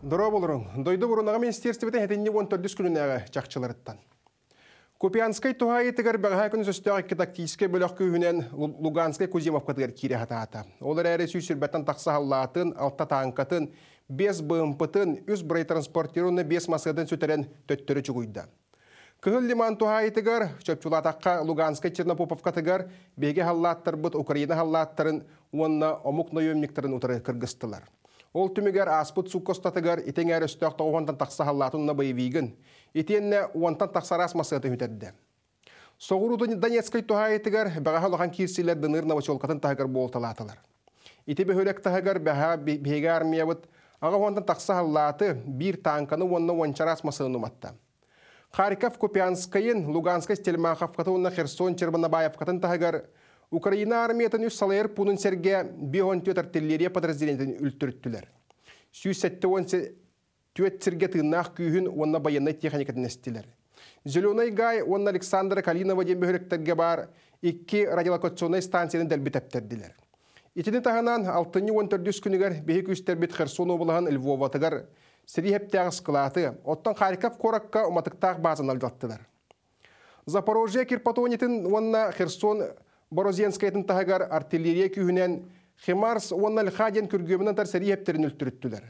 Дұра болырың, дойды бұрынаға бітін 14 күнінәға жақчылырыттан. Купянскай тухайы тігір баға күн сөстіғі кітактийске бөлік күйінен Луганскай Кузимовқа кері кире ата. Олар әрі сүйсірбәттен тақсы алта таңқатын, бес бұымпытын, үз бұрай транспортируны бес масығыдын сөтерін төттірі жүгүйді. Кыһыл лиман тухайы Луганскай Чернопоповқа беге халлаттар бұт Украина халлаттарын, онына омук ноемниктарын Ол түмігер аспыт суккостатыгар итеңер үстөк тоғуантан тақсахаллатынна байвигін, итенне уантан тақсарас масыты үтәдді. Соғыруды Донецкай тұхайытыгар бәға олған кирсилер дыныр новоселкатын болталатылар. Ите бөхөлек тағыр баға бейге бұд, аға уантан тақсахаллаты бір танканы онна ончарас масыны матты. Харьков, Купянскайын, Луганскай, Стельмаховкаты, Херсон, Чербанабаевқатын тағығар Украина армиятын үс салайыр пунын серге 5-10 артиллерия подразделентін үлттірттілер. Сүйсетті он түйет сірге тыыннақ күйін онна баянны техникатын әстілер. Зеленый гай он Александра Калинова ден бөхіріктерге бар икки радиолокационный станцияны дәлбітәптерділер. Итіні тағынан 6-14 күнігер бейік үстербет Херсон облағын Львоватығар сәрі әптәғыс қылаты, оттан Харьков коракка ұматықтақ базын алдаттылар. запорожье Кирпатонетін онна Херсон Борозенскайтын тағығар артиллерия күйінен Химарс оннал хаден күргөмінен тарсари ептерін үлттіріттілер.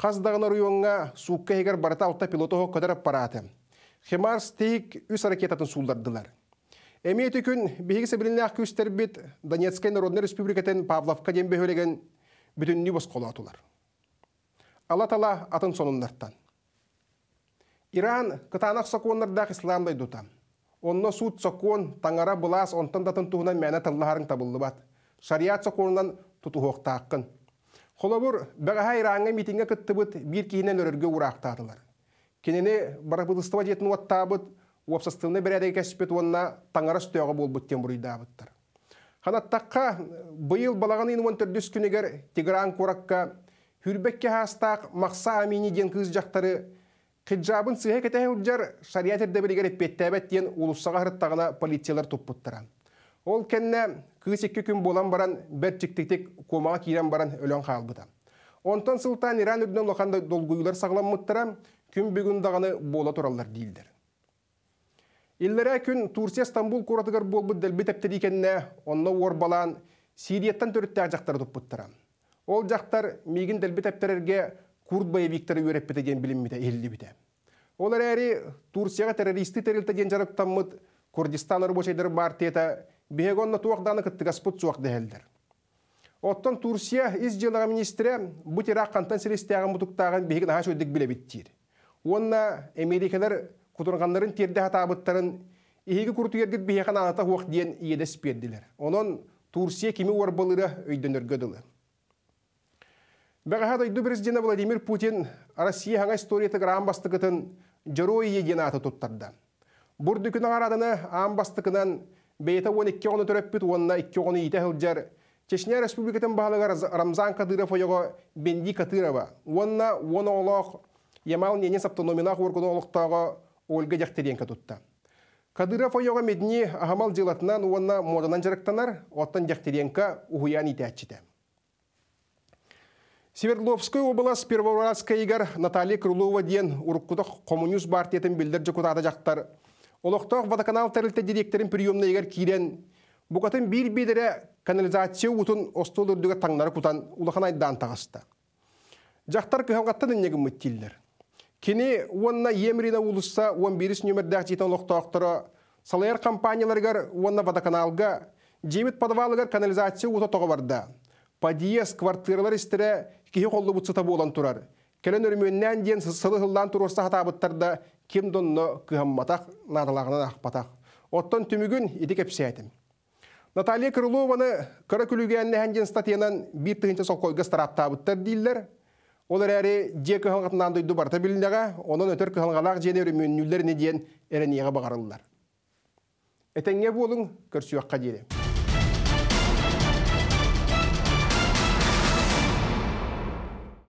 Қаздағына руйонға суққа егер барата алта пилотығы көтер аппараты. Химарс тейік үс ракетатын сулдардылар. Әмейті күн бейгісі біліне ақ көстер бет Донецкай Народный Республикатын Павловқа ден бөхөлеген бүтін небос қолы атын соңындартан. Иран кытанақ соқуынлардағы исламдай дұтам онно суут сокон таңара бұлаас онтон датын туһунан мәне тыллаһарың табыллыбат Шариат сокуунан тутуһуоқтаақкын холобур бәғаһа ираңа митинге кыттыбыт биир киһинен өрөргө урақтадылар. кинини барабыдыстыба жетин уаттаабыт уопсастыны берәдеги кәсіппет уонна таңара стөөгө буолбут тен буруйдаабыттар ханаттакка быйыл балаган инуон төрдүс күнігер тиграан куракка хүрбекке хаастаак мақса амини ден кыыс Хиджабын сыйға кетәһе үлджар шарият дейін полициялар тұппыттыран. Ол кәнне күйсекке күн болан баран бір чиктіктік комаға кейрен баран өлен қалбыда. Онтан сылтан Иран үрдінен долгуылар долгуйлар сағламмыттыра, күн бүгін дағаны бола туралар диилдер Илләрә күн Турсия Стамбул куратыгар болбыт дәлбі тәптер екенне, онны орбалан сириеттан төріттәк жақтар Ол жақтар мигин делби тептерерге Курдбай Виктор Юреппете ден билиммите еллибите. Олар әрі Турцияға террористы терілті ден таммыд, Курдистан рабочайдар бар тета бігегонна туақданы кіттігі спут суақ дәлдір. Оттан Турция из жылыға министрі бұтера қантан селестияған мұтықтағын бігін ағаш өдік біле біттір. Онна Америкалар құтырғандарын терді хатабыттарын иегі күртігергіт бігеған аната оқ дейін иедес берділер. Онын Турция кеме орбалыры өйденергөділі. Бәғағат айду президенті Владимир Путин Россия ғаңа историятық амбастығытын жырой еген аты тұттарды. Бұр дүкін ағарадыны амбастығынан бейті 12 оны түреппіт, онына 2 оны еті хылджар. Чечня республикатын бағалыға Рамзан Кадыров ойығы Бенди Кадырова, онына 10 олық Ямал Ненес автономинақ орғыны олықтағы Ольга Дяхтеренко тұтты. Кадыров ойығы медіне Ахамал жылатынан онына моданан жарықтанар, оттан Дяхтеренко ұғыян еті Севердловская область Первоуральская игар Наталья Крылова ден уркутах коммунист партиятын билдер жакутата жактар. Олоқтоқ водоканал тәрілті директорин приемна егер кирен. Бұғатын бір бедері канализация утун остол үрдігі таңнары құтан айдан тағасты. Жақтар күхамғаттан үннегі мүттелдер. Кені онна емірина ұлысса 11 нөмірдәқ жетен олоқтоқтыры салайыр компанияларғар онына водоканалға, жемет подвалығар канализация ұты тоғы барды подъезд квартиралар истере кихи қолы бұтсыта болан турар. Келен өрмөннен ден сылы хылдан хатабыттарда кем донно кыхамматақ надалағынан ақпатақ. оттан түмігін еті кепсәйтім. Наталья Крылованы кыры күлігенне хәнген статиянан бір тыгынча сол койгы стараптабыттар дейілдер. Ол әрі же кыханғатынан дойды барта білінеға, өтөр өтір кыханғалақ жені өрмөннүлдеріне дейін әрінеға бағарылылар. Әтәңе болың, көрсуаққа дейілі.